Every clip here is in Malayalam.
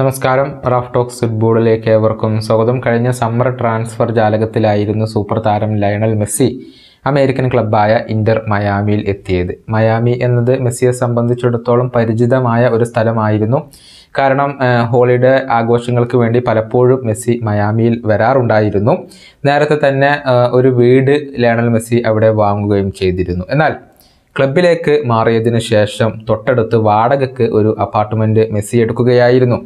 നമസ്കാരം റഫ് ടോക്സ് ഫുട്ബോളിലേക്ക് ഏവർക്കും സ്വാഗതം കഴിഞ്ഞ സമ്മർ ട്രാൻസ്ഫർ ജാലകത്തിലായിരുന്നു സൂപ്പർ താരം ലയണൽ മെസ്സി അമേരിക്കൻ ക്ലബ്ബായ ഇൻ്റർ മയാമിയിൽ എത്തിയത് മയാമി എന്നത് മെസ്സിയെ സംബന്ധിച്ചിടത്തോളം പരിചിതമായ ഒരു സ്ഥലമായിരുന്നു കാരണം ഹോളിഡേ ആഘോഷങ്ങൾക്ക് വേണ്ടി പലപ്പോഴും മെസ്സി മയാമിയിൽ വരാറുണ്ടായിരുന്നു നേരത്തെ തന്നെ ഒരു വീട് ലയണൽ മെസ്സി അവിടെ വാങ്ങുകയും ചെയ്തിരുന്നു എന്നാൽ ക്ലബിലേക്ക് മാറിയതിന് ശേഷം തൊട്ടടുത്ത് വാടകയ്ക്ക് ഒരു അപ്പാർട്ട്മെൻറ്റ് മെസ്സി എടുക്കുകയായിരുന്നു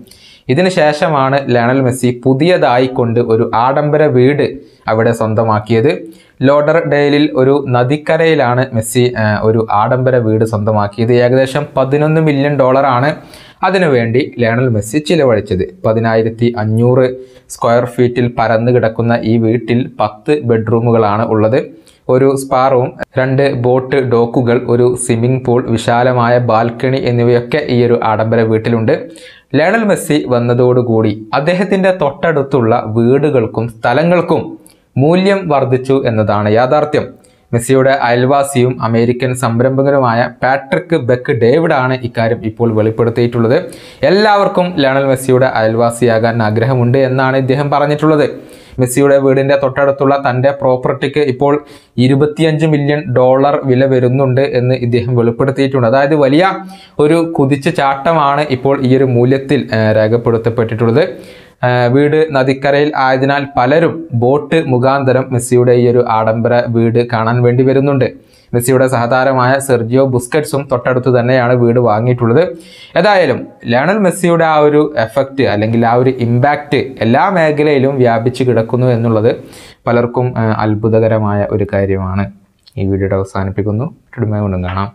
ഇതിനു ശേഷമാണ് ലയണൽ മെസ്സി പുതിയതായി കൊണ്ട് ഒരു ആഡംബര വീട് അവിടെ സ്വന്തമാക്കിയത് ലോഡർ ഡെയിലിൽ ഒരു നദിക്കരയിലാണ് മെസ്സി ഒരു ആഡംബര വീട് സ്വന്തമാക്കിയത് ഏകദേശം പതിനൊന്ന് മില്യൺ ഡോളറാണ് അതിനുവേണ്ടി ലയണൽ മെസ്സി ചിലവഴിച്ചത് പതിനായിരത്തി അഞ്ഞൂറ് സ്ക്വയർ ഫീറ്റിൽ പരന്നു കിടക്കുന്ന ഈ വീട്ടിൽ പത്ത് ബെഡ്റൂമുകളാണ് ഉള്ളത് ഒരു സ്പാ റൂം രണ്ട് ബോട്ട് ഡോക്കുകൾ ഒരു സ്വിമ്മിംഗ് പൂൾ വിശാലമായ ബാൽക്കണി എന്നിവയൊക്കെ ഈ ഒരു ആഡംബര വീട്ടിലുണ്ട് ലയണൽ മെസ്സി വന്നതോടുകൂടി അദ്ദേഹത്തിൻ്റെ തൊട്ടടുത്തുള്ള വീടുകൾക്കും സ്ഥലങ്ങൾക്കും മൂല്യം വർദ്ധിച്ചു എന്നതാണ് യാഥാർത്ഥ്യം മെസ്സിയുടെ അയൽവാസിയും അമേരിക്കൻ സംരംഭകനുമായ പാട്രിക് ബെക്ക് ഡേവിഡ് ആണ് ഇക്കാര്യം ഇപ്പോൾ വെളിപ്പെടുത്തിയിട്ടുള്ളത് എല്ലാവർക്കും ലയണൽ മെസ്സിയുടെ അയൽവാസിയാകാൻ ആഗ്രഹമുണ്ട് എന്നാണ് ഇദ്ദേഹം പറഞ്ഞിട്ടുള്ളത് മെസ്സിയുടെ വീടിൻ്റെ തൊട്ടടുത്തുള്ള തൻ്റെ പ്രോപ്പർട്ടിക്ക് ഇപ്പോൾ ഇരുപത്തിയഞ്ച് മില്യൺ ഡോളർ വില വരുന്നുണ്ട് എന്ന് ഇദ്ദേഹം വെളിപ്പെടുത്തിയിട്ടുണ്ട് അതായത് വലിയ ഒരു കുതിച്ചു ചാട്ടമാണ് ഇപ്പോൾ ഈ ഒരു മൂല്യത്തിൽ രേഖപ്പെടുത്തപ്പെട്ടിട്ടുള്ളത് വീട് നദിക്കരയിൽ ആയതിനാൽ പലരും ബോട്ട് മുഖാന്തരം മെസ്സിയുടെ ഈ ഒരു ആഡംബര വീട് കാണാൻ വേണ്ടി വരുന്നുണ്ട് മെസ്സിയുടെ സഹതാരമായ സെർജിയോ ബുസ്കറ്റ്സും തൊട്ടടുത്ത് തന്നെയാണ് വീട് വാങ്ങിയിട്ടുള്ളത് ഏതായാലും ലയണൽ മെസ്സിയുടെ ആ ഒരു എഫക്റ്റ് അല്ലെങ്കിൽ ആ ഒരു ഇമ്പാക്റ്റ് എല്ലാ മേഖലയിലും വ്യാപിച്ചു കിടക്കുന്നു എന്നുള്ളത് പലർക്കും അത്ഭുതകരമായ ഒരു കാര്യമാണ് ഈ വീഡിയോയുടെ അവസാനിപ്പിക്കുന്നു കൊണ്ടും കാണാം